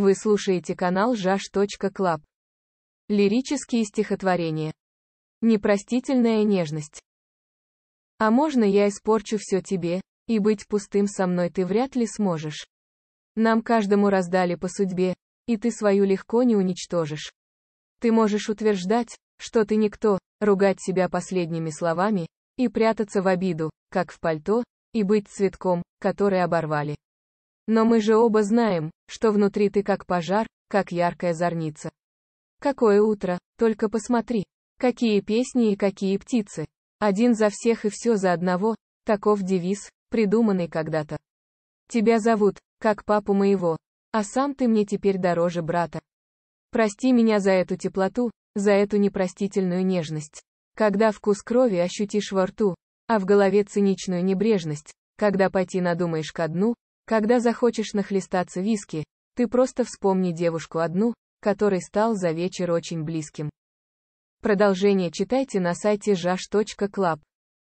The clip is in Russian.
Вы слушаете канал jash.club. Лирические стихотворения. Непростительная нежность. А можно я испорчу все тебе, и быть пустым со мной ты вряд ли сможешь. Нам каждому раздали по судьбе, и ты свою легко не уничтожишь. Ты можешь утверждать, что ты никто, ругать себя последними словами, и прятаться в обиду, как в пальто, и быть цветком, который оборвали. Но мы же оба знаем, что внутри ты как пожар, как яркая зорница. Какое утро, только посмотри. Какие песни и какие птицы. Один за всех и все за одного, таков девиз, придуманный когда-то. Тебя зовут, как папу моего. А сам ты мне теперь дороже брата. Прости меня за эту теплоту, за эту непростительную нежность. Когда вкус крови ощутишь во рту, а в голове циничную небрежность, когда пойти надумаешь ко дну, когда захочешь нахлестаться виски, ты просто вспомни девушку одну, который стал за вечер очень близким. Продолжение читайте на сайте jash.club.